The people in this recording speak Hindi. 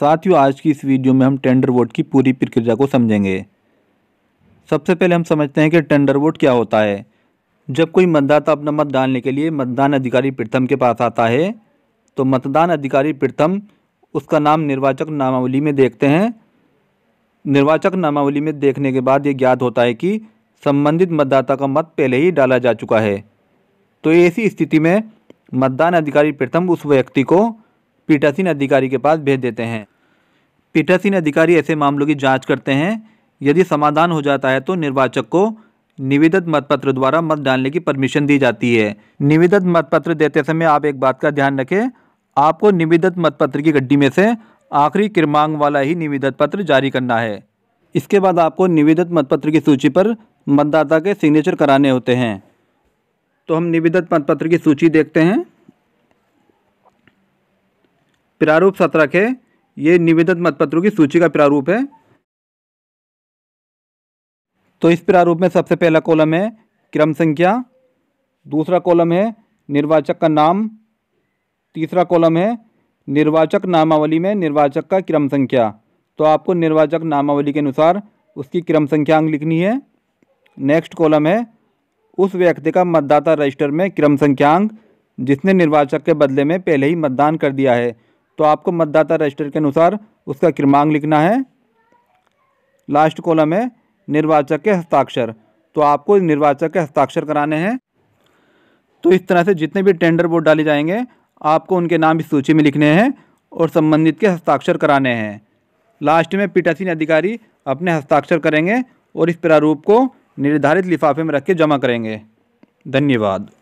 साथियों आज की इस वीडियो में हम टेंडर वोट की पूरी प्रक्रिया को समझेंगे सबसे पहले हम समझते हैं कि टेंडर वोट क्या होता है जब कोई मतदाता अपना मत डालने के लिए मतदान अधिकारी प्रथम के पास आता है तो मतदान अधिकारी प्रथम उसका नाम निर्वाचक नामावली में देखते हैं निर्वाचक नामावली में देखने के बाद ये ज्ञात होता है कि संबंधित मतदाता का मत पहले ही डाला जा चुका है तो ऐसी स्थिति में मतदान अधिकारी प्रथम उस व्यक्ति को पीठासीन अधिकारी के पास भेज देते हैं पीठासीन अधिकारी ऐसे मामलों की जांच करते हैं यदि समाधान हो जाता है तो निर्वाचक को निवेदित मतपत्र द्वारा मत डालने की परमिशन दी जाती है निवेदित मतपत्र देते समय आप एक बात का ध्यान रखें आपको निवेदित मतपत्र की गड्डी में से आखिरी क्रमांक वाला ही निवेदित पत्र जारी करना है इसके बाद आपको निवेदित मतपत्र की सूची पर मतदाता के सिग्नेचर कराने होते हैं तो हम निविदत मतपत्र की सूची देखते हैं प्रारूप सत्रह के ये निवेदित मतपत्रों की सूची का प्रारूप है तो इस प्रारूप में सबसे पहला कॉलम है क्रम संख्या दूसरा कॉलम है निर्वाचक का नाम तीसरा कॉलम है निर्वाचक नामावली में निर्वाचक का क्रम संख्या तो आपको निर्वाचक नामावली के अनुसार उसकी क्रम संख्या संख्यांक लिखनी है नेक्स्ट कॉलम है उस व्यक्ति का मतदाता रजिस्टर में क्रम संख्या संख्यांक जिसने निर्वाचक के बदले में पहले ही मतदान कर दिया है तो आपको मतदाता रजिस्टर के अनुसार उसका क्रमांक लिखना है लास्ट कॉलम है निर्वाचक के हस्ताक्षर तो आपको निर्वाचक के हस्ताक्षर कराने हैं तो इस तरह से जितने भी टेंडर बोर्ड डाले जाएंगे आपको उनके नाम इस सूची में लिखने हैं और संबंधित के हस्ताक्षर कराने हैं लास्ट में पीटासीन अधिकारी अपने हस्ताक्षर करेंगे और इस प्रारूप को निर्धारित लिफाफे में रख के जमा करेंगे धन्यवाद